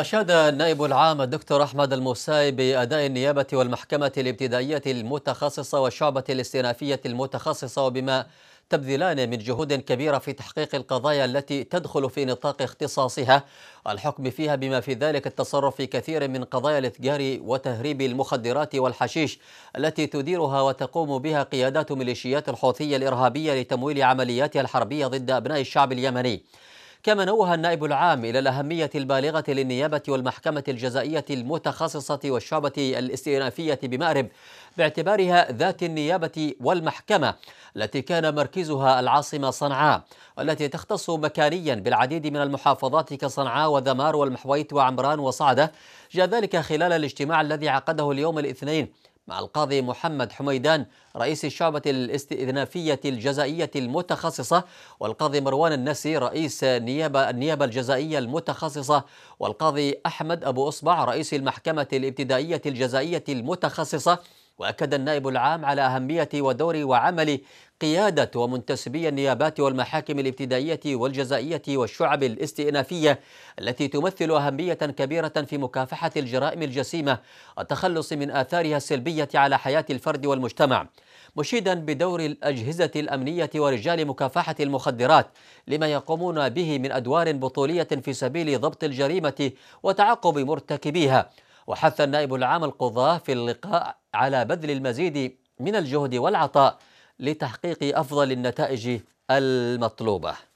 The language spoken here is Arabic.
أشاد النائب العام الدكتور أحمد الموساي بأداء النيابة والمحكمة الابتدائية المتخصصة والشعبة الاستئنافية المتخصصة وبما تبذلان من جهود كبيرة في تحقيق القضايا التي تدخل في نطاق اختصاصها الحكم فيها بما في ذلك التصرف في كثير من قضايا الإثجار وتهريب المخدرات والحشيش التي تديرها وتقوم بها قيادات ميليشيات الحوثية الإرهابية لتمويل عملياتها الحربية ضد أبناء الشعب اليمني كما نوه النائب العام إلى الأهمية البالغة للنيابة والمحكمة الجزائية المتخصصة والشعبة الاستئنافية بمأرب باعتبارها ذات النيابة والمحكمة التي كان مركزها العاصمة صنعاء والتي تختص مكانيا بالعديد من المحافظات كصنعاء وذمار والمحويت وعمران وصعدة جاء ذلك خلال الاجتماع الذي عقده اليوم الاثنين مع القاضي محمد حميدان رئيس الشعبة الاستئنافية الجزائية المتخصصة والقاضي مروان النسي رئيس نيابة النيابة الجزائية المتخصصة والقاضي أحمد أبو أصبع رئيس المحكمة الابتدائية الجزائية المتخصصة وأكد النائب العام على أهمية ودور وعمل قيادة ومنتسبي النيابات والمحاكم الابتدائية والجزائية والشعب الاستئنافية التي تمثل أهمية كبيرة في مكافحة الجرائم الجسيمة والتخلص من آثارها السلبية على حياة الفرد والمجتمع مشيدا بدور الأجهزة الأمنية ورجال مكافحة المخدرات لما يقومون به من أدوار بطولية في سبيل ضبط الجريمة وتعقب مرتكبيها وحث النائب العام القضاة في اللقاء على بذل المزيد من الجهد والعطاء لتحقيق أفضل النتائج المطلوبة